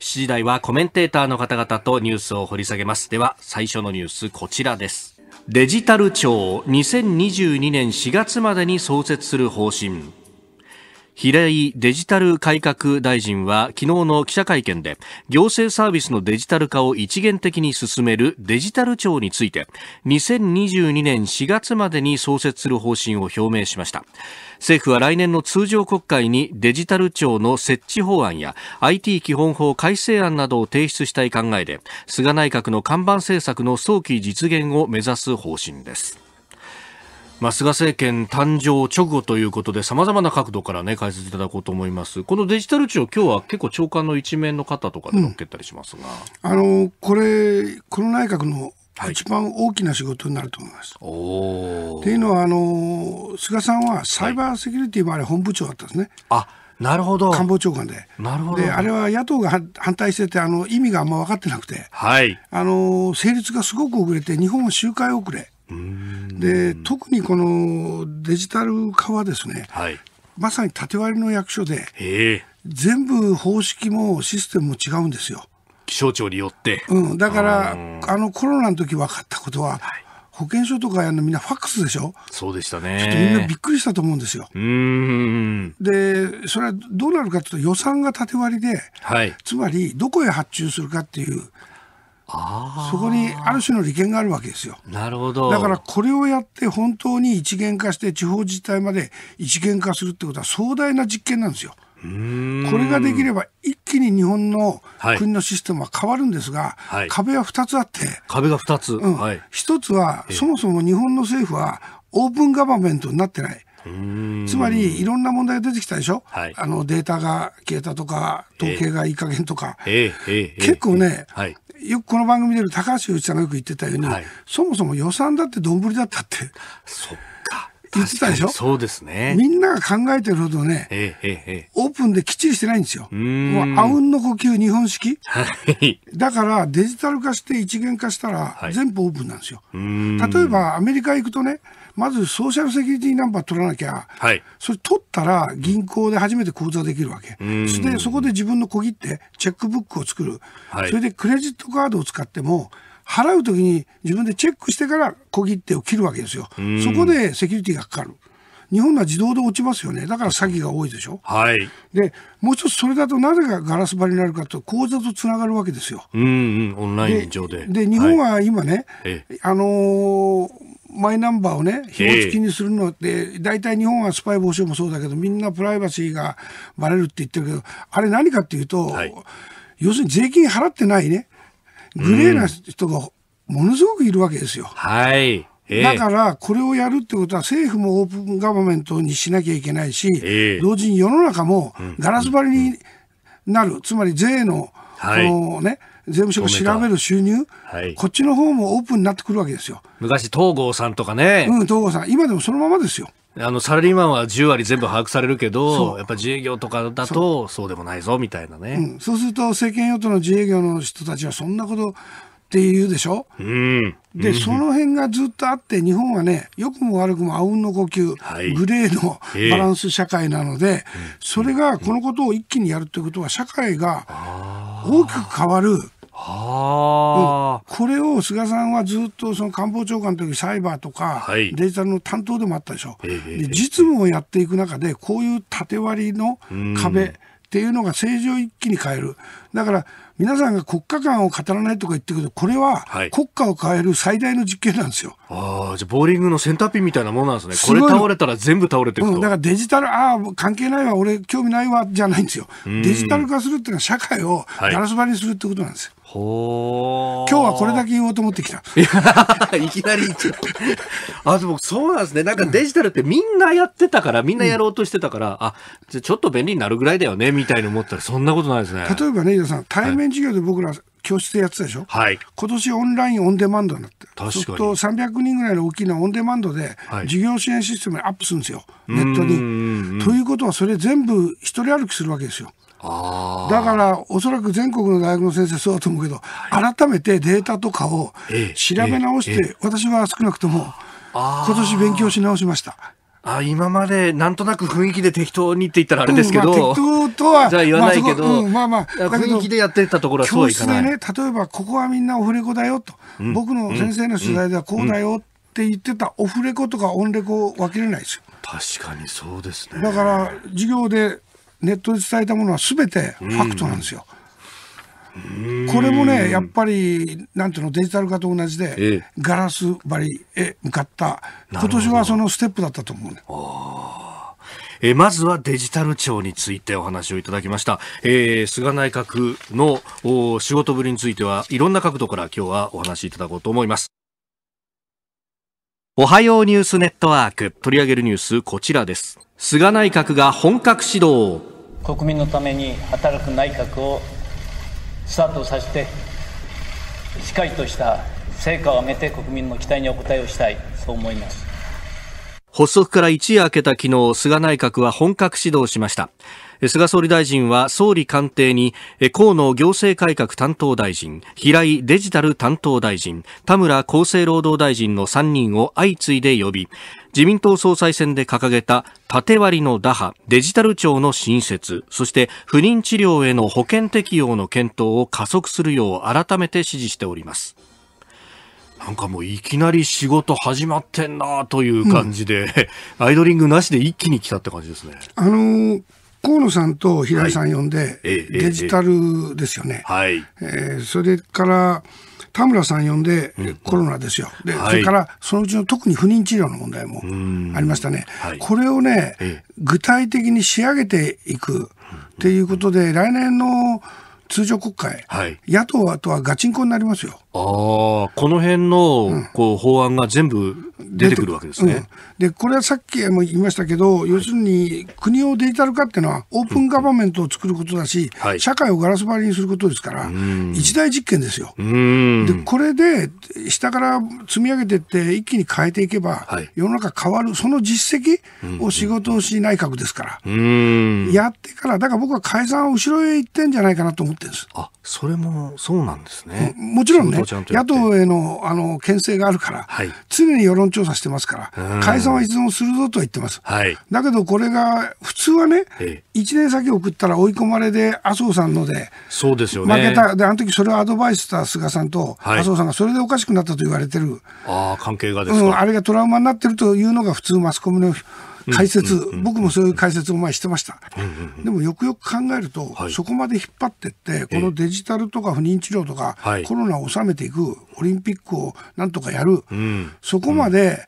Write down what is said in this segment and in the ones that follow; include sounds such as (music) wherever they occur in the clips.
7時台はコメンテーターの方々とニュースを掘り下げます。では、最初のニュース、こちらです。デジタル庁、2022年4月までに創設する方針。平井デジタル改革大臣は昨日の記者会見で行政サービスのデジタル化を一元的に進めるデジタル庁について2022年4月までに創設する方針を表明しました政府は来年の通常国会にデジタル庁の設置法案や IT 基本法改正案などを提出したい考えで菅内閣の看板政策の早期実現を目指す方針ですまあ、菅政権誕生直後ということで、さまざまな角度から、ね、解説いただこうと思います。このデジタル庁、今日は結構長官の一面の方とかで乗っけたりしますが、うん、あのこれ、この内閣の一番大きな仕事になると思います。はい、っていうのはあの、菅さんはサイバーセキュリティもあれ、本部長だったんですね。はい、あなるほど官房長官でなるほどであれは野党が反対しててあの意味があんま分かってなくて、はい、あの成立がすごく遅れて日本は周回遅れ。で特にこのデジタル化はですね、はい、まさに縦割りの役所で全部方式もシステムも違うんですよ。気象庁によって、うん、だからあのコロナの時分かったことは、はい保険証とかやるのみんなファックスでしょそうでしたね。ちょっとみんなびっくりしたと思うんですよ。で、それはどうなるかというと予算が縦割りで、はい、つまりどこへ発注するかっていうそこにある種の利権があるわけですよなるほどだからこれをやって本当に一元化して地方自治体まで一元化するってことは壮大な実験なんですよ。これができれば一気に日本の国のシステムは変わるんですが、はい、壁は2つあって壁が2つ、うんはい、1つはそもそも日本の政府はオープンガバメントになってないつまりいろんな問題が出てきたでしょ、はい、あのデータが消えたとか統計がいい加減とか、えー、結構ね、えーはいよくこの番組で高橋由さんがよく言ってたように、はい、そもそも予算だってどんぶりだったってそっか言ってたでしょそうですねみんなが考えてるほどね、えオープンできっちりしてないんですよもうあうんの呼吸日本式、だからデジタル化して一元化したら全部オープンなんですよ、はい、例えばアメリカ行くとね、まずソーシャルセキュリティナンバー取らなきゃ、はい、それ取ったら銀行で初めて口座できるわけ。で、そこで自分の小切手、チェックブックを作る。はい、それでクレジットカードを使っても、払うときに自分でチェックしてから小切手を切るわけですよ。そこでセキュリティがかかる。日本は自動で落ちますよね。だから詐欺が多いでしょ。はい。で、もう一つそれだとなぜかガラス張りになるかと、口座とつながるわけですよ。うんうん、オンライン上で。で、日本は今ね、はい、あのーマイナンバーをね、紐付きにするのって、大体日本はスパイ防止もそうだけど、みんなプライバシーがバレるって言ってるけど、あれ何かっていうと、はい、要するに税金払ってないね、グレーな人がものすごくいるわけですよ。はい。だから、これをやるってことは政府もオープンガバメントにしなきゃいけないし、同時に世の中もガラス張りになる、つまり税の、はい、このね、税務署が調べる収入、はい、こっちの方もオープンになってくるわけですよ昔東郷さんとかねうん東郷さん今でもそのままですよあのサラリーマンは10割全部把握されるけどやっぱ自営業とかだとそうでもないぞみたいなね、うん、そうすると政権与党の自営業の人たちはそんなことっていうでしょ、うん、で、うん、その辺がずっとあって日本はね良くも悪くもあうんの呼吸、はい、グレーのバランス社会なので、えー、それがこのことを一気にやるということは社会が大きく変わるはあ、うん、これを菅さんはずっとその官房長官の時サイバーとか、デジタルの担当でもあったでしょ、えで実務をやっていく中でこういう縦割りの壁っていうのが政治を一気に変えるだから皆さんが国家観を語らないとか言ってるけどこれは国家を変える最大の実験なんですよ。はい、ああじゃあボーリングのセンターピンみたいなもんなんですねこれ倒れたら全部倒れてると、うん、だからデジタルああ関係ないわ俺興味ないわじゃないんですよデジタル化するっていうのは社会をガラス張りにするってことなんですよ。ほ今日はこれだけ言おうと思ってきた。いいきなり。あ、でもそうなんですね。なんかデジタルってみんなやってたから、みんなやろうとしてたから、うん、あ、ちょっと便利になるぐらいだよね、みたいに思ったら、そんなことないですね。例えばね、伊さん、対面授業で僕ら、教室でやってたでしょ、はい、今年オンラインオンデマンドになって確かにと300人ぐらいの大きなオンデマンドで授業支援システムにアップするんですよ、はい、ネットに。ということはそれ全部一人歩きするわけですよ。だからおそらく全国の大学の先生そうだと思うけど、改めてデータとかを調べ直して、私は少なくとも今年勉強し直しました。あ今までなんとなく雰囲気で適当にって言ったらあれですけど、うんまあ、適当とはじゃあ言わないけど、まあうん、まあまあ雰囲気でやってたところはそういかな教室でね例えばここはみんなオフレコだよと、うん、僕の先生の取材ではこうだよって言ってたオフレコとかオンレコ分けれないですよ確かにそうですねだから授業でネットで伝えたものは全てファクトなんですよ。これもねやっぱりなんていうのデジタル化と同じで、ええ、ガラス張りへ向かった今年はそのステップだったと思うね。えまずはデジタル庁についてお話をいただきました、えー、菅内閣のお仕事ぶりについてはいろんな角度から今日はお話しいただこうと思います。おはようニュースネットワーク取り上げるニュースこちらです菅内閣が本格始動国民のために働く内閣をスタートさせてしっかりとした成果を上げて国民の期待にお応えをしたいそう思います発足から一夜明けた昨日菅内閣は本格始動しました菅総理大臣は総理官邸に河野行政改革担当大臣平井デジタル担当大臣田村厚生労働大臣の3人を相次いで呼び自民党総裁選で掲げた縦割りの打破デジタル庁の新設そして不妊治療への保険適用の検討を加速するよう改めて指示しておりますなんかもういきなり仕事始まってんなという感じで、うん、(laughs) アイドリングなしで一気に来たって感じですね。あのー河野さんと平井さん呼んで、デジタルですよね、はい、えー、それから田村さん呼んで、コロナですよ、で、はい、それからそのうちの特に不妊治療の問題もありましたね、はい、これをね、具体的に仕上げていくっていうことで、来年の通常国会、野党はとはガチンコになりますよ。あこの辺のこう法案が全部出てくるわけですね。うん、でこれはさっきも言いましたけど、要するに国をデジタル化っていうのはオープンガバメントを作ることだし、うんはい、社会をガラス張りにすることですから、一大実験ですよ。でこれで下から積み上げていって一気に変えていけば、はい、世の中変わるその実績を仕事をし内閣ですから、やってからだから僕は解散を後ろへ行ってんじゃないかなと思ってるんです。あそれもそうなんですね。もちろんねちゃんと野党へのあの牽制があるから、はい、常に世論調査してますから、解散はいつでもするぞとは言ってます、はい、だけどこれが普通はね、1年先送ったら追い込まれで麻生さんのでそうですよ、ね、負けたであの時それをアドバイスした菅さんと、はい、麻生さんがそれでおかしくなったと言われてるあ関係がですか、うん、あれがトラウマになってるというのが普通マスコミの解説、僕もそういう解説を前してました、でもよくよく考えると、そこまで引っ張ってってこのデジタルとか不妊治療とか、コロナを収めていくオリンピックをなんとかやる、そこまで、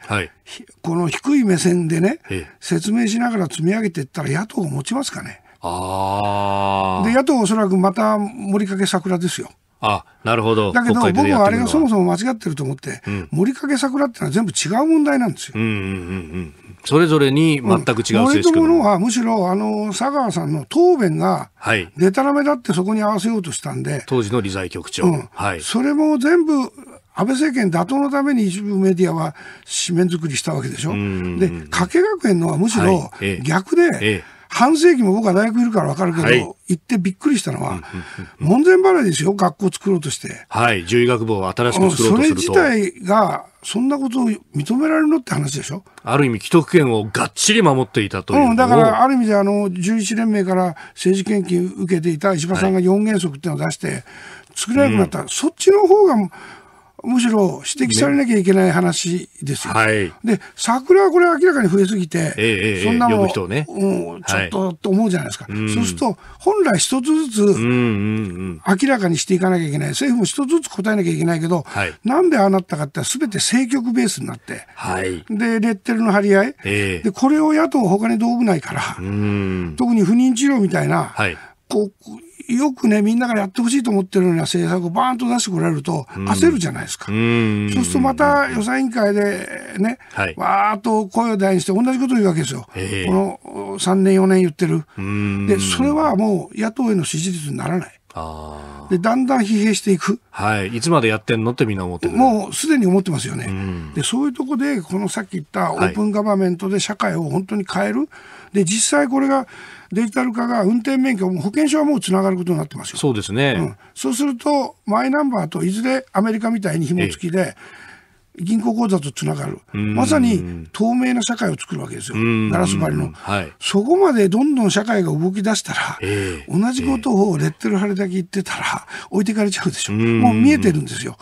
この低い目線でね、説明しながら積み上げていったら野党を持ちますかね。あで野党おそらくまた盛りかけ桜ですよ。あなるほどだけど僕はあれがそもそも間違ってると思って、森掛桜っていうのは全部違う問題なんですよ。うんうんうん、うん。それぞれに全く違う政治家、うん、のはむしろあの佐川さんの答弁がでたらめだってそこに合わせようとしたんで当時の理財局長、うんはい、それも全部安倍政権打倒のために一部メディアは紙面作りしたわけでしょ。うんで加計学園のはむしろ逆で、ええ半世紀も僕は大学いるから分かるけど、はい、行ってびっくりしたのは、門前払いですよ、学校作ろうとして。はい、獣医学部を新しく作ろうとそれ自体が、そんなことを認められるのって話でしょある意味、既得権をがっちり守っていたという、うん、だから、ある意味で、あの、11連盟から政治献金受けていた石破さんが4原則っていうのを出して、作れなくなった、はい、そっちの方が、むしろ指摘されなきゃいけない話ですよ。ねはい、で、桜はこれ明らかに増えすぎて、えーえー、そんなの、ね、うん、ちょっと、と思うじゃないですか。そうすると、本来一つずつ明らかにしていかなきゃいけない。政府も一つずつ答えなきゃいけないけど、はい、なんでああなったかってすべて政局ベースになって、はい、で、レッテルの張り合い、えー、で、これを野党他に道具ないから、特に不妊治療みたいな、はい、こう、よくね、みんながやってほしいと思ってるような政策をバーンと出してこられると、焦るじゃないですか。うそうするとまた予算委員会でね、はい、わーっと声を大にして同じこと言うわけですよ。この3年4年言ってる。で、それはもう野党への支持率にならない。でだんだん疲弊していく、はい、いつまでやってんのってみんな思ってもうすでに思ってますよね、でそういうとこでこのさっき言ったオープンガバメントで社会を本当に変える、で実際これがデジタル化が運転免許保険証はもうつながることになってますよそうですね、うん、そうするとマイナンバーといずれアメリカみたいに紐付きで、銀行口座とつながる、まさに透明な社会を作るわけですよ、ガラス張りの、はい、そこまでどんどん社会が動き出したら、えー、同じことをレッテル貼りだけ言ってたら、置いていかれちゃうでしょ、うもう見えてるんですよ。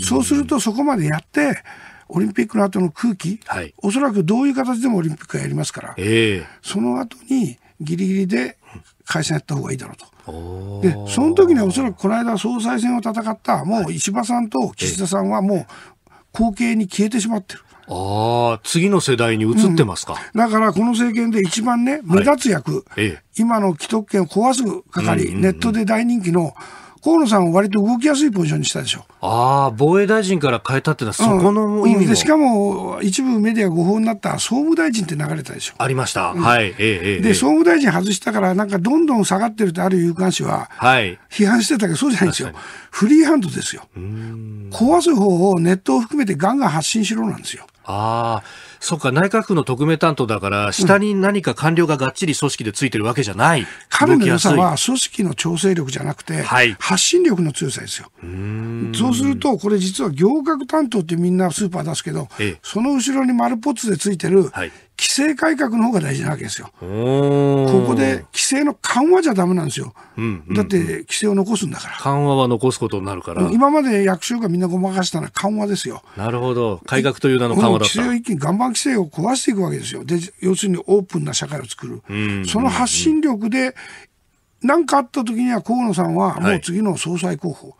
そうすると、そこまでやって、オリンピックの後の空気、はい、おそらくどういう形でもオリンピックはやりますから、えー、その後に、ギリギリで解散やった方がいいだろうと。で、その時におそらくこの間総裁選を戦った、もう石破さんと岸田さんはもう後継に消えてしまってる。ああ、次の世代に移ってますか、うん、だからこの政権で一番ね、目立つ役、はい、今の既得権を壊す係、ネットで大人気の河野さんを割と動きやすいポジションにしたでしょああ防衛大臣から変えたってのはそこの意味、うん、しかも一部メディア誤報になった総務大臣って流れたでしょありました、うん、はい、ええ、で総務大臣外したからなんかどんどん下がってるってある有観視は批判してたけど、そうじゃないんですよフリーハンドですよ壊す方をネットを含めてガンガン発信しろなんですよああそっか、内閣府の特命担当だから、下に何か官僚ががっちり組織でついてるわけじゃない。うん、彼の良さは、組織の調整力じゃなくて、はい、発信力の強さですよ。そうすると、これ実は行革担当ってみんなスーパー出すけど、ええ、その後ろに丸ポツでついてる、はい規制改革の方が大事なわけですよ。ここで規制の緩和じゃだめなんですよ、うんうん、だって規制を残すんだから。緩和は残すことになるから。今まで役所がみんなごまかしたのは緩和ですよ。なるほど。改革という名の緩和だった。規制を一気に岩盤規制を壊していくわけですよ。で、要するにオープンな社会を作る。うんうんうん、その発信力で何かあった時には河野さんはもう次の総裁候補、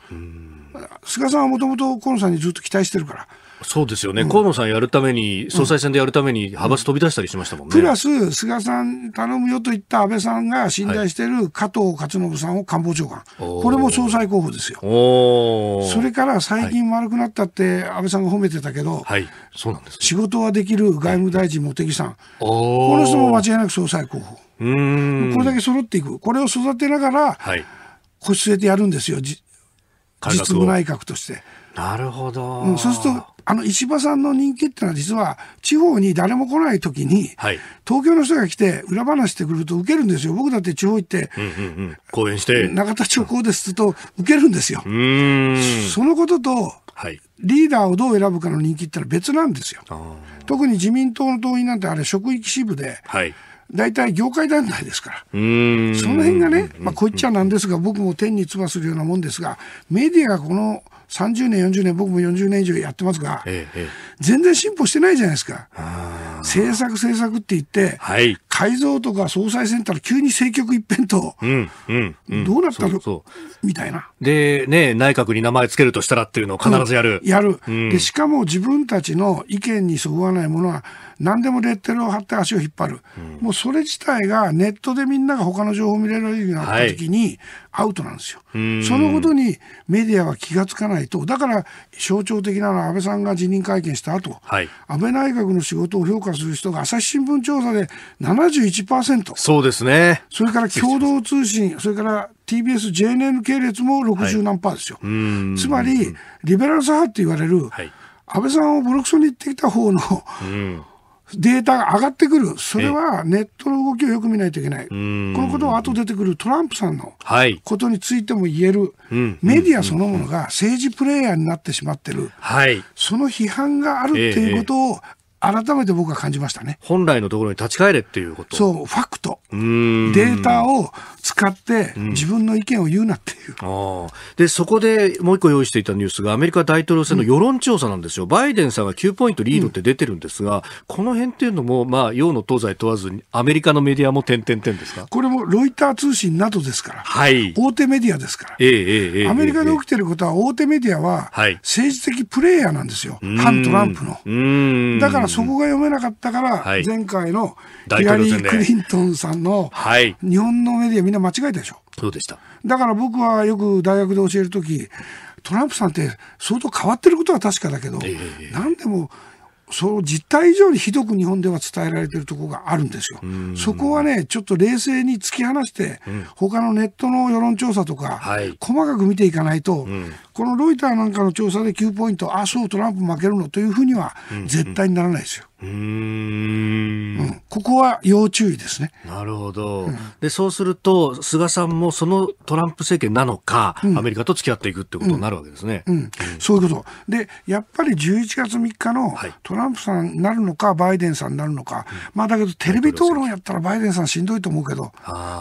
はい、菅さんはもともと河野さんにずっと期待してるからそうですよね、うん、河野さんやるために、総裁選でやるために、派閥飛び出したりしましたもんね、プラス、菅さん頼むよと言った安倍さんが信頼している加藤勝信さんを官房長官、はい、これも総裁候補ですよ。それから最近丸くなったって、安倍さんが褒めてたけど、はい、そうなんです、仕事はできる外務大臣、茂木さん、この人も間違いなく総裁候補、これだけ揃っていく、これを育てながら、はい、腰据えてやるんですよ、実務内閣として。なるほど、うん、そうするとあの石破さんの人気ってのは実は地方に誰も来ない時に、はい、東京の人が来て裏話してくると受けるんですよ。僕だって地方行って、うんうんうん、講演して。中田町こうですと受けるんですよ。そのことと、はい、リーダーをどう選ぶかの人気ってのは別なんですよ。特に自民党の党員なんてあれ職域支部で、はい、大体業界団体ですから、その辺がね、まあ、こう言っちゃなんですが、僕も天につばするようなもんですが、メディアがこの30年、40年、僕も40年以上やってますが、ええ、全然進歩してないじゃないですか。政策、政策って言って、はい、改造とか総裁選ったら急に政局一辺と、うんうんうん、どうなったのみたいな。で、ね、内閣に名前つけるとしたらっていうのを必ずやる。うん、やる、うん、で。しかも自分たちの意見にそぐわないものは、何でもレッテルを貼って足を引っ張る、うん、もうそれ自体がネットでみんなが他の情報を見れるようになった時にアウトなんですよ、はい、そのことにメディアは気が付かないとだから象徴的なのは安倍さんが辞任会見した後、はい、安倍内閣の仕事を評価する人が朝日新聞調査で71%そうですねそれから共同通信それから TBS、JNN 系列も60何パーですよ、はい、つまりリベラル左派って言われる、はい、安倍さんをボロクソに言ってきた方の、うんデータが上がってくる、それはネットの動きをよく見ないといけない、このことは後出てくるトランプさんのことについても言える、はい、メディアそのものが政治プレーヤーになってしまってる、はい、その批判があるっていうことを改めて僕は感じましたね本来のところに立ち返れっていうことそうファクトデータを使って自分の意見を言うなっていう、うん、でそこでもう一個用意していたニュースがアメリカ大統領選の世論調査なんですよ、うん、バイデンさんが9ポイントリードって出てるんですが、うん、この辺っていうのも、まあ、洋の東西問わずアメリカのメディアも点々点ですかこれもロイター通信などですから、はい、大手メディアですから、えー、えー、えー、アメリカで起きてることは大手メディアは政治的プレーヤーなんですよ、反トランプの。だからそこが読めなかったから、前回のヒラリー・クリントンさんの日本のメディアみんな間違えたでしょ。そうでしただから僕はよく大学で教える時トランプさんって相当変わってることは確かだけど、えー、何でもその実態以上にひどく日本では伝えられているところがあるんですよ。そこはね、ちょっと冷静に突き放して、うん、他のネットの世論調査とか、はい、細かく見ていかないと、うん、このロイターなんかの調査で9ポイント、あ、そう、トランプ負けるのというふうには絶対にならないですよ。うんうんうん、ここは要注意ですね。なるほど、うん、でそうすると菅さんもそのトランプ政権なのか、うん、アメリカと付き合っていくってことになるわけですね。うんそういうことでやっぱり11月3日のトランプさんになるのか、はい、バイデンさんになるのか、まあ、だけどテレビ討論やったらバイデンさんしんどいと思うけど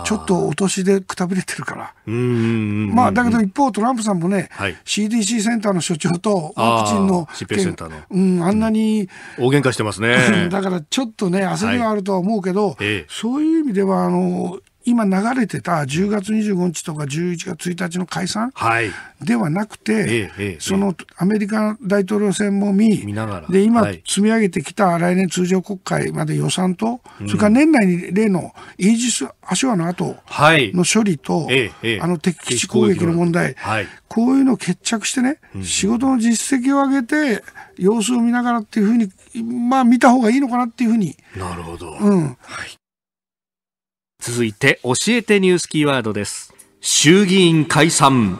ちょっとお年でくたびれてるから、うんまあ、だけど一方トランプさんもね、はい、CDC センターの所長とワクチンの,、うん、あんなに大喧嘩してますね。ね (laughs) だからちょっとね焦りはあるとは思うけど、はい、そういう意味ではあの今流れてた10月25日とか11月1日の解散、はい、ではなくて、ええ、そのアメリカ大統領選も見見ながらで今、積み上げてきた来年通常国会まで予算と、それから年内に例のイージス・アショアの後の処理と、はい、あの敵基地攻撃の問題、はい、こういうのを決着してね、うん、仕事の実績を上げて様子を見ながらっていうふうに、まあ、見た方がいいのかなっていうふうに。なるほど、うんはい続いて教えてニュースキーワードです衆議院解散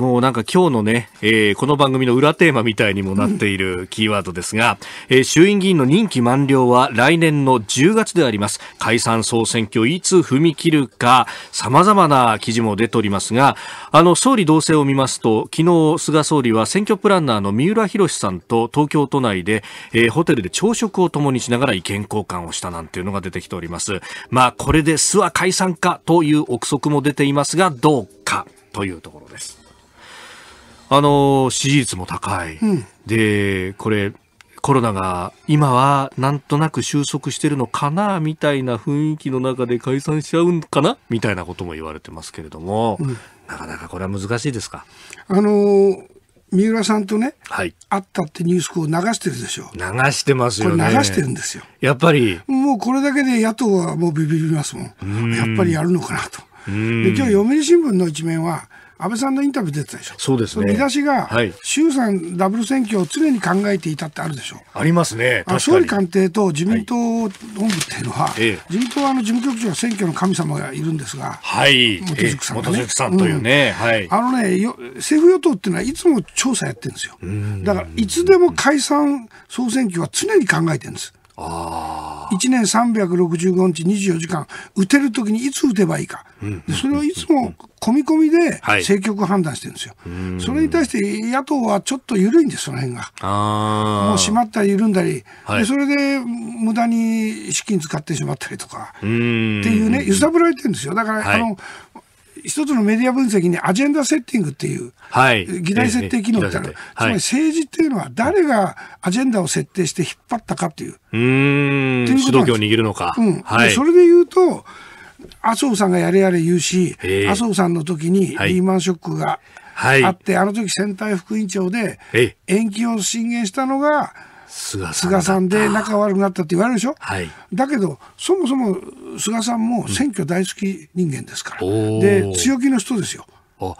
もうなんか今日のね、えー、この番組の裏テーマみたいにもなっている (laughs) キーワードですが、えー、衆院議員の任期満了は来年の10月であります。解散総選挙いつ踏み切るか、様々な記事も出ておりますが、あの、総理同棲を見ますと、昨日菅総理は選挙プランナーの三浦博さんと東京都内で、えー、ホテルで朝食を共にしながら意見交換をしたなんていうのが出てきております。まあ、これで諏訪解散かという憶測も出ていますが、どうかというところです。あの、支持率も高い。うん、で、これ、コロナが今はなんとなく収束してるのかなみたいな雰囲気の中で解散しちゃうんかなみたいなことも言われてますけれども、うん、なかなかこれは難しいですか。あのー、三浦さんとね、はい、会ったってニュースこう流してるでしょ流してますよね流してるんですよやっぱりもうこれだけで野党はもうビビりますもんやっぱりやるのかなとで今日読売新聞の一面は安倍さんのインタビュー出てたでしょ。そうですね。見出しが、はい、衆参ダブル選挙を常に考えていたってあるでしょ。ありますね。総理官邸と自民党本部っていうのは、はい、自民党はあの事務局長は選挙の神様がいるんですが、はい、本塾さん、ね、塾さんというね、うん、はい、あのねよ、政府与党っていうのはいつも調査やってるんですよ。だから、いつでも解散総選挙は常に考えてるんです。ああ。1年365日24時間打てるときにいつ打てばいいか、それをいつも込み込みで政局判断してるんですよ、はい、それに対して野党はちょっと緩いんです、その辺が。もう閉まったり緩んだり、はい、でそれで無駄に資金使ってしまったりとかっていうね、揺さぶられてるんですよ。だから、はい、あの一つのメディア分析にアジェンダセッティングっていう、はい、議題設定機能ってある、ええ、つまり政治っていうのは誰がアジェンダを設定して引っ張ったかっていう。うん主導権を握るのか。うんはい、それで言うと麻生さんがやれやれ言うし麻生さんの時にリーマンショックがあって、はい、あの時選対副委員長で延期を進言したのが。菅さんで仲悪くなったって言われるでしょ、はい、だけどそもそも菅さんも選挙大好き人間ですから、で強気の人ですよ。あ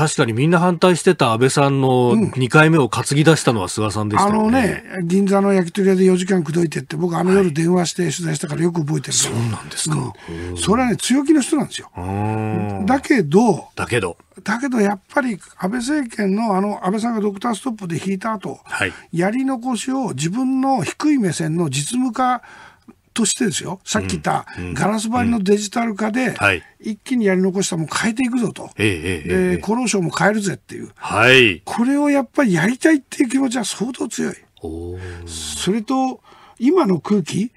確かにみんな反対してた安倍さんの2回目を担ぎ出したのは菅さんでした、ねうん、あのね、銀座の焼き鳥屋で4時間口説いてって、僕、あの夜電話して取材したからよく覚えてる、そうなんですか、うん、それはね、強気の人なんですよ。だけど、だけど、だけどやっぱり安倍政権のあの安倍さんがドクターストップで引いた後、はい、やり残しを自分の低い目線の実務化としてですよさっき言ったガラス張りのデジタル化で、一気にやり残したも変えていくぞと、え厚労省も変えるぜっていう、はい、これをやっぱりやりたいっていう気持ちは相当強い。それと今の空気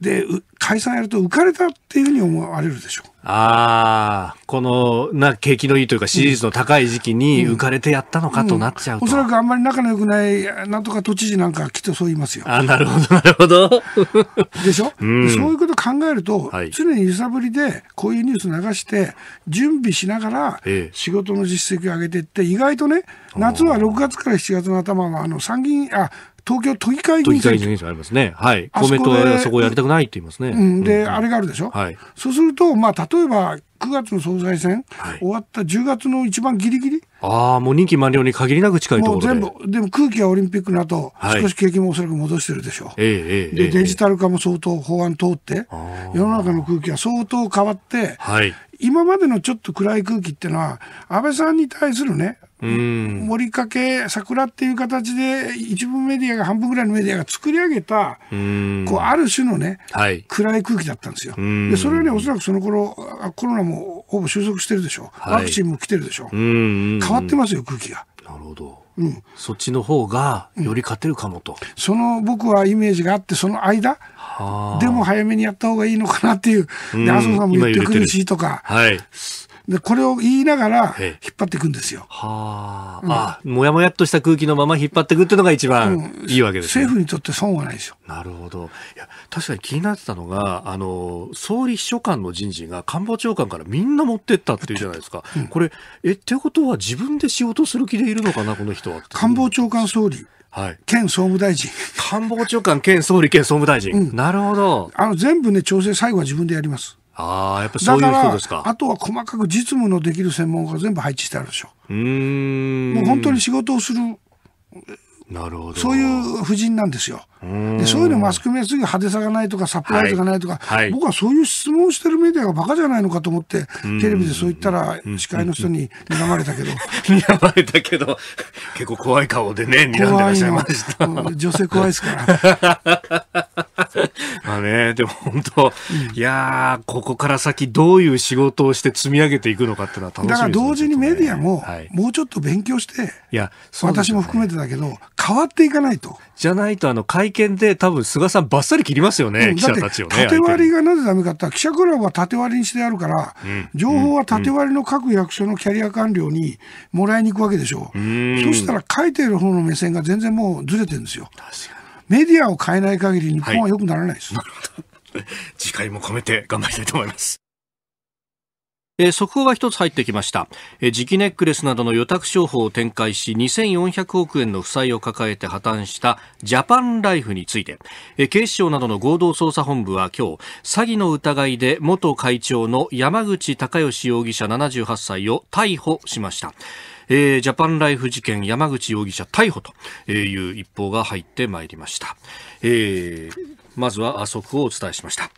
で解散やると浮かれたっていうふうに思われるでしょう。ああ、この、な、景気のいいというか、支持率の高い時期に浮かれてやったのかとなっちゃうと、うんうん、おそらくあんまり仲の良くない、なんとか都知事なんかきっとそう言いますよ。あなるほど、なるほど。(laughs) でしょ、うん、そういうこと考えると、はい、常に揺さぶりで、こういうニュース流して、準備しながら、仕事の実績を上げていって、意外とね、夏は6月から7月の頭の、あの、参議院、あ、東京都議会議員選挙ありますね、はい、公明党はそこをやりたくないって言いますね。うん、で、うん、あれがあるでしょ、はい、そうすると、まあ、例えば9月の総裁選、はい、終わった10月の一番ぎりぎり。ああ、もう任期満了に限りなく近いところで。もう全部、でも空気はオリンピックの後、はい、少し景気もおそらく戻してるでしょう。ええー、で、デジタル化も相当法案通って、世の中の空気は相当変わって、はい、今までのちょっと暗い空気っていうのは、安倍さんに対するね、盛りかけ、桜っていう形で、一部メディアが、半分ぐらいのメディアが作り上げた、うこうある種のね、はい、暗い空気だったんですよ。でそれはね、おそらくその頃コロナもほぼ収束してるでしょ、ワクチンも来てるでしょ、変わってますよ、空気が。なるほどうん、そっちの方がより勝てるかもと、うん、その僕はイメージがあってその間、でも早めにやった方がいいのかなっていう、で麻生さんも言ってくるしとか、はい、でこれを言いながら引っ張っていくんですよ。はあ、うん、あもやもやっとした空気のまま引っ張っていくっていうのが一番いいわけです、ね、政府にとって損はないですよ。なるほどいや確かに気になってたのがあの総理秘書官の人事が官房長官からみんな持ってったっていうじゃないですか、うん、これえってことは自分で仕事する気でいるのかなこの人は官房長官総理はい、県総務大臣。官房長官県総理県総務大臣。うん、なるほど。あの全部ね、調整最後は自分でやります。ああ、やっぱそういう人ですか。かあとは細かく実務のできる専門家全部配置してあるでしょ。うん。もう本当に仕事をする。なるほど。そういう夫人なんですよ。でそういうのマスコミはすぐ派手さがないとかサプライズがないとか、はい、僕はそういう質問してるメディアがバカじゃないのかと思って、テレビでそう言ったら司会の人に睨まれたけど (laughs) 睨まれたけど結構怖い顔でね睨んでらっしゃいました、女性怖いですから (laughs) まあねでも本当、うん、いやここから先どういう仕事をして積み上げていくのかっていうのは楽しみです、ね、だから同時にメディアも、はい、もうちょっと勉強していや、ね、私も含めてだけど変わっていかないとじゃないとあの海会見で多分菅さんばっさり切りますよね、うん、記者たちをね。縦割りがなぜだめかって記者クラブは縦割りにしてあるから、うん、情報は縦割りの各役所のキャリア官僚にもらいに行くわけでしょう。うそしたら書いてる方の目線が全然もうずれてるんですよ。メディアを変えない限り日本は良くならないです。はい、次回も込めて頑張りたいと思います。えー、速報が一つ入ってきました、えー、磁気ネックレスなどの予託商法を展開し2400億円の負債を抱えて破綻したジャパンライフについて、えー、警視庁などの合同捜査本部は今日詐欺の疑いで元会長の山口隆義容疑者78歳を逮捕しましたえー、ジャパンライフ事件山口容疑者逮捕という一報が入ってまいりました、えー、まずは速報をお伝えしました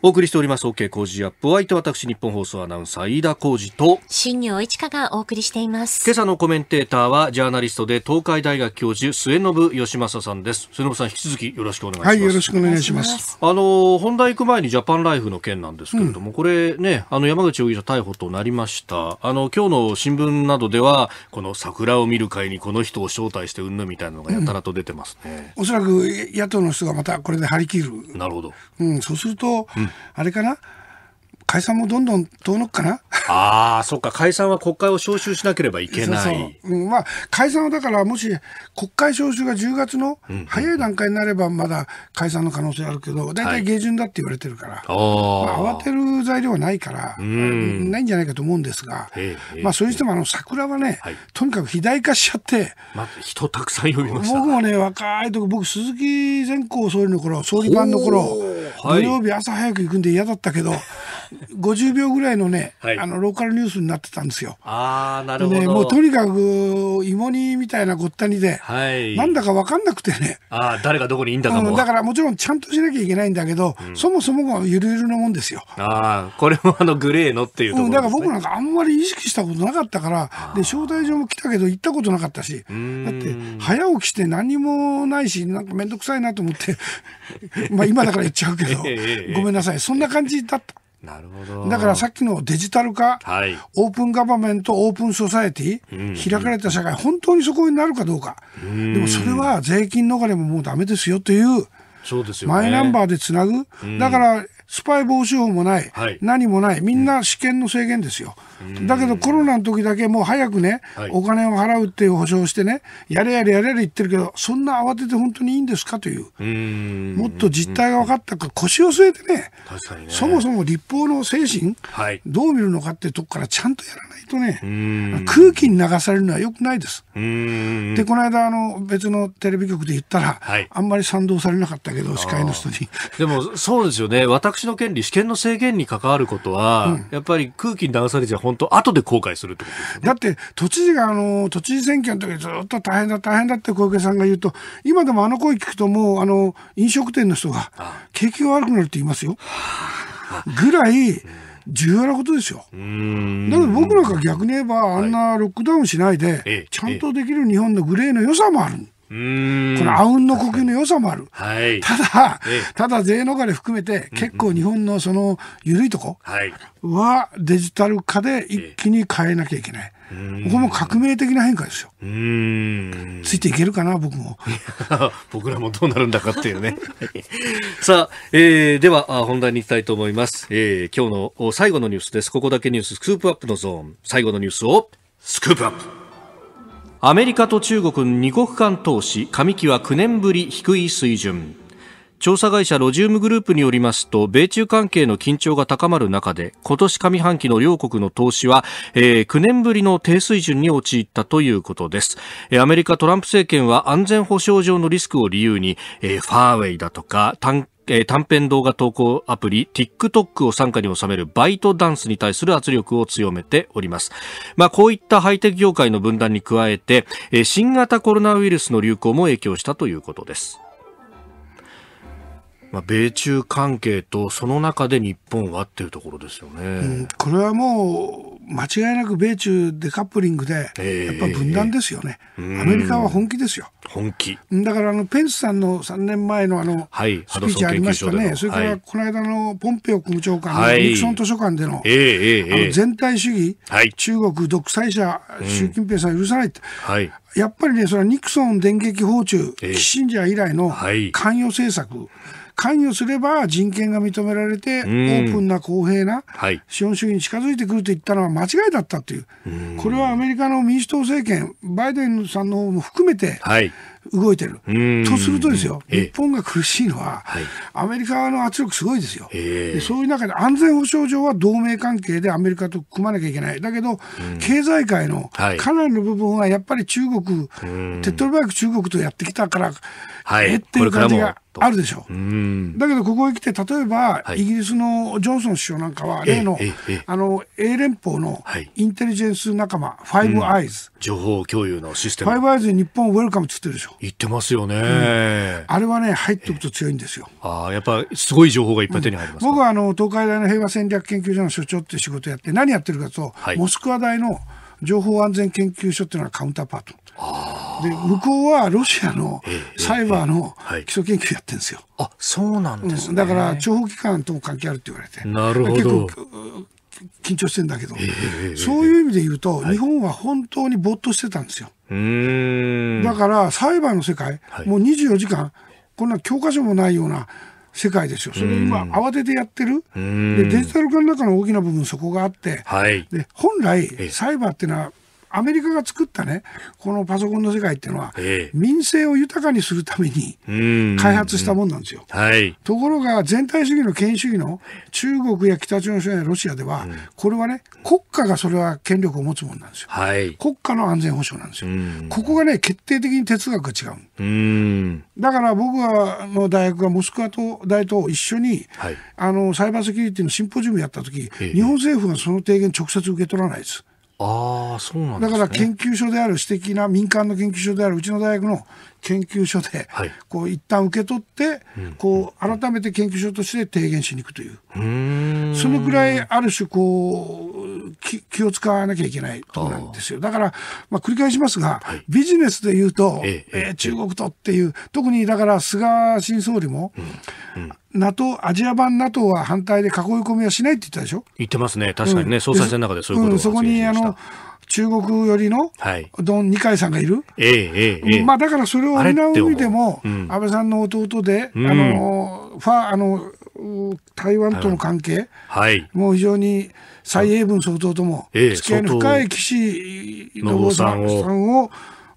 お送りしております OK 工事アップお相手私日本放送アナウンサー飯田浩司と新庄一華がお送りしています今朝のコメンテーターはジャーナリストで東海大学教授末延義正さんです末延さん引き続きよろしくお願いしますはいよろしくお願いしますあの本題行く前にジャパンライフの件なんですけれども、うん、これねあの山口容疑者逮捕となりましたあの今日の新聞などではこの桜を見る会にこの人を招待してうんぬみたいなのがやたらと出てますね、うん、おそらく野党の人がまたこれで張り切るなるほどうんそうすると、うんあれかな解散もどんどん遠のくかな。(laughs) ああ、そっか、解散は国会を召集しなければいけない。そうそううん、まあ、解散はだから、もし国会召集が10月の早い段階になれば、まだ解散の可能性あるけど、大体下旬だって言われてるから、はいまあ、慌てる材料はないから、ないんじゃないかと思うんですが、まあ、それにしてもあの桜はね、はい、とにかく肥大化しちゃって、ま人たくさん呼びまし僕もね、若い時僕、鈴木善光総理の頃総理番の頃、土曜日朝早く行くんで嫌だったけど、50秒ぐらいのね、はい、あのローカルニュースになってたんですよ。あなるほど、ね、もうとにかく芋煮みたいなごった煮で、はい、なんだか分かんなくてねあ誰がどこにいんだかも、だからもちろんちゃんとしなきゃいけないんだけど、うん、そもそもがゆるゆるのもんですよ。ああ、これもあのグレーのっていうところ、ね、うん、だから僕なんかあんまり意識したことなかったからで招待状も来たけど行ったことなかったしだって早起きして何もないしなんか面倒くさいなと思って (laughs) まあ今だから言っちゃうけど、(laughs) ごめんなさいそんな感じだった。なるほどだからさっきのデジタル化、はい、オープンガバメントオープンソサエティ、うん、開かれた社会本当にそこになるかどうか、うでもそれは税金逃れももうだめですよというそうですよ、ね、マイナンバーでつなぐ、だからスパイ防止法もない、はい、何もないみんな試験の制限ですよ、だけどコロナの時だけもう早くね、はい、お金を払うっていう保証してねやれやれやれやれ言ってるけどそんな慌てて本当にいいんですかというもっと実態が分かったか腰を据えてね、ね、そもそも立法の精神、はい、どう見るのかってとこからちゃんとやらないとね空気に流されるのはよくないです。でこの間あの別のテレビ局で言ったら、はい、あんまり賛同されなかったけど司会の人に。でもそうですよね私の権利私権の制限に関わることは、うん、やっぱり空気に流されちゃう本当後で後悔するってことですね、だって都知事があの都知事選挙の時ずっと大変だ大変だって小池さんが言うと今でもあの声聞くともうあの飲食店の人が景気が悪くなるって言いますよ。ぐらい重要なことですよ。だけど僕なんか逆に言えばあんなロックダウンしないでちゃんとできる日本のグレーの良さもある。このあうんの呼吸の良さもある。はい、ただ、ただ税逃れ含めて、結構日本のその緩いとこはデジタル化で一気に変えなきゃいけない。ここも革命的な変化ですよ。ついていけるかな、僕も。(laughs) 僕らもどうなるんだかっていうね。(laughs) さあ、えー、では本題に行きたいと思います。えー、今日の最後のニュースです。ここだけニューススクープアップのゾーン。最後のニュースをスクープアップ。アメリカと中国二国間投資上期は9年ぶり低い水準調査会社ロジウムグループによりますと、米中関係の緊張が高まる中で、今年上半期の両国の投資は、えー、9年ぶりの低水準に陥ったということです。アメリカトランプ政権は安全保障上のリスクを理由に、えー、ファーウェイだとか、短えー、短編動画投稿アプリ TikTok を傘下に収めるバイトダンスに対する圧力を強めております。まあ、こういったハイテク業界の分断に加えて、えー、新型コロナウイルスの流行も影響したということです。まあ、米中関係とその中で日本はっていうところですよね、うん、これはもう間違いなく米中デカップリングで、やっぱ分断ですよね、えー、アメリカは本気ですよ。本気だからあのペンスさんの3年前のあの、スピーチありましたね、それからこの間のポンペオ国務長官のニクソン図書館での,、あの全体主義、はい、中国独裁者、習近平さん許さないって、はい、やっぱりね、それはニクソン電撃訪中、キッシンジャー以来の関与政策。関与すれば人権が認められて、オープンな公平な資本主義に近づいてくると言ったのは間違いだったという、これはアメリカの民主党政権、バイデンさんの方も含めて、動いてる。とするとですよ、日本が苦しいのは、アメリカの圧力すごいですよ、そういう中で安全保障上は同盟関係でアメリカと組まなきゃいけない。だけど、経済界のかなりの部分はやっぱり中国、手っ取り早く中国とやってきたから、えっていう感じが。と。あるでしょう。だけどここへ来て例えば、イギリスのジョンソン首相なんかは例の,、あの英連邦のインテリジェンス仲間、ファイブアイズ、情報共有のシステムファイブアイズに日本ウェルカムっつってるでしょ言ってますよね、あれはね入っておくと強いんですよ、ああやっぱすごい情報がいっぱい手に入ります、僕はあの東海大の平和戦略研究所の所長っていう仕事やって何やってるかと、モスクワ大の情報安全研究所っていうのはカウンターパートで向こうはロシアのサイバーの基礎研究やってるんですよ。あそうなんです、ね、だから諜報機関とも関係あるって言われてなるほど緊張してんだけど、そういう意味で言うと、日本は本当にぼっとしてたんですよ。だからサイバーの世界、もう24時間こんな教科書もないような世界ですよ。それ今慌ててやってる。でデジタル化の中の大きな部分そこがあって、で本来サイバーっていうのはアメリカが作ったね、このパソコンの世界っていうのは、ええ、民生を豊かにするために開発したもんなんですよ。はい、ところが、全体主義の権威主義の中国や北朝鮮やロシアでは、うん、これはね、国家がそれは権力を持つもんなんですよ。はい、国家の安全保障なんですよ。ここがね、決定的に哲学が違う。うんだから僕はの大学がモスクワと大と一緒に、はい、あのサイバーセキュリティのシンポジウムやった時、え、日本政府がその提言直接受け取らないです。ああ、そうなん、ね、だから研究所である私的な民間の研究所であるうちの大学の研究所で、はい、こう一旦受け取って、こう改めて研究所として提言しに行くというそのくらいある種こう、気を使わなきゃいけないとこなんですよ。だから、まあ、繰り返しますが、はい、ビジネスで言うと、えええー、中国とっていう、特にだから菅新総理も、うんうん NATO、アジア版 NATO は反対で囲い込みはしないって言ったでしょ言ってますね、確かにね、うん、総裁選の中でそういうことをそこにあの中国寄りのドン・ニカイさんがいる、ええええ、まあ、だからそれを補う意味でも、安倍さんの弟で、あのファあの台湾との関係、はい、もう非常に蔡英文総統とも付き合いの深い岸信夫さんを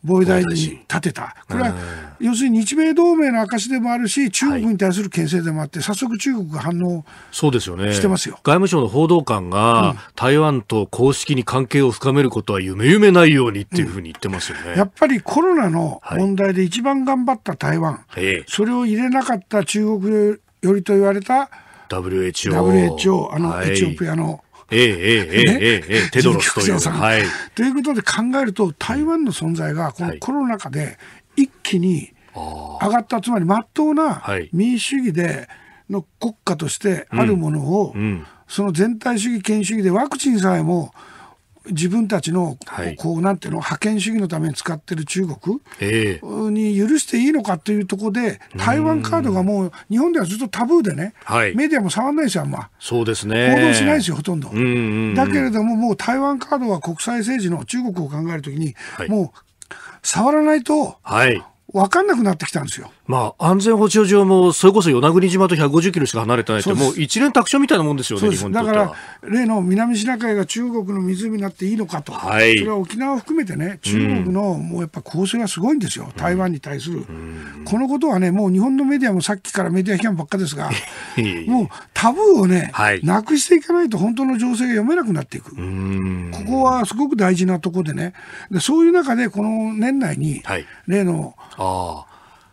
防衛大臣に立てた、これは要するに日米同盟の証でもあるし、中国に対する牽制でもあって、早速、中国が反応そうですよねしてますよ外務省の報道官が、台湾と公式に関係を深めることは夢夢ないようにっていうふうに言ってますよね、うん、やっぱりコロナの問題で一番頑張った台湾、はい、それを入れなかった中国よりと言われた WHO, WHO あの、エチオピアの。えええええテドロスという。はい、ということで考えると台湾の存在がこのコロナ禍で一気に上がった、はい、つまりまっとうな民主主義での国家としてあるものを、うんうん、その全体主義権主義でワクチンさえも、う自分たちの、こうなんていうの覇権主義のために使っている中国に許していいのかというところで、台湾カードがもう日本ではずっとタブーでね、メディアも触んないですよ、あんまそうです、ね、報道しないですよ、ほとんど。だけれども、もう台湾カードは国際政治の中国を考えるときに、もう触らないと、はい、分かんなくなってきたんですよ。まあ、安全保障上も、それこそ与那国島と150キロしか離れてないって、もう一連卓上みたいなもんですよね、だから、例の南シナ海が中国の湖になっていいのかと、はい、それは沖縄を含めてね、中国のもうやっぱ構成がすごいんですよ、うん、台湾に対する。うんこのことはね、もう日本のメディアもさっきからメディア批判ばっかですが、もうタブーをね、はい、なくしていかないと本当の情勢が読めなくなっていく。ここはすごく大事なとこでね。でそういう中で、この年内に、はい、例の、あ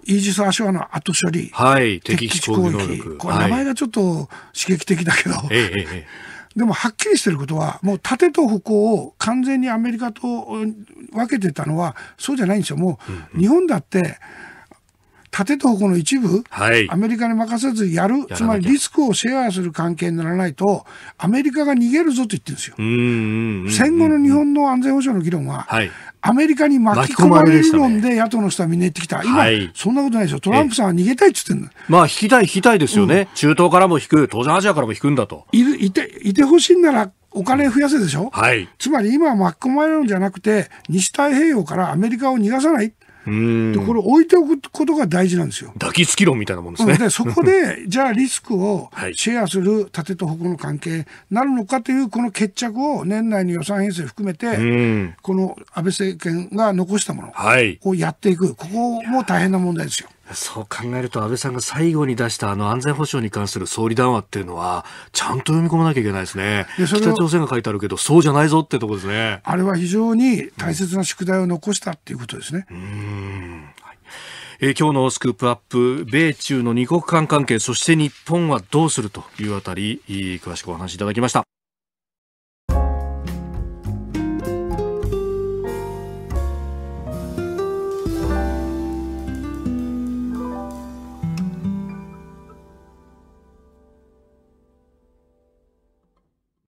イージス・アショアの後処理、はい、敵基地攻撃これ名前がちょっと刺激的だけど、はい、でもはっきりしてることはもう盾と歩行を完全にアメリカと分けてたのはそうじゃないんですよもう日本だって、うんうん縦と矛の一部、はい、アメリカに任せずやるつまりリスクをシェアする関係にならないとアメリカが逃げるぞと言ってるんですよ。戦後の日本の安全保障の議論は、はい、アメリカに巻き込まれる論で野党の人はみんな言ってきた、今、はい、そんなことないですよ、トランプさんは逃げたいって言ってるまあ、引きたい、引きたいですよね、うん、中東からも引く、当然アジアからも引くんだと。いいていてほしいならお金増やせでしょ、はい、つまり今は巻き込まれるんじゃなくて西太平洋からアメリカを逃がさないでこれ置いておくことが大事なんですよ。抱きつき論みたいなもんですね。でそこで (laughs) じゃあリスクをシェアする縦と矛の関係なるのかというこの決着を年内に予算編成含めてこの安倍政権が残したものをやっていくここも大変な問題ですよ。そう考えると安倍さんが最後に出したあの安全保障に関する総理談話っていうのはちゃんと読み込まなきゃいけないですね北朝鮮が書いてあるけどそうじゃないぞってとこですねあれは非常に大切な宿題を残したっていうことですね、うん、はい、えー、今日のスクープアップ米中の二国間関係そして日本はどうするというあたり詳しくお話しいただきました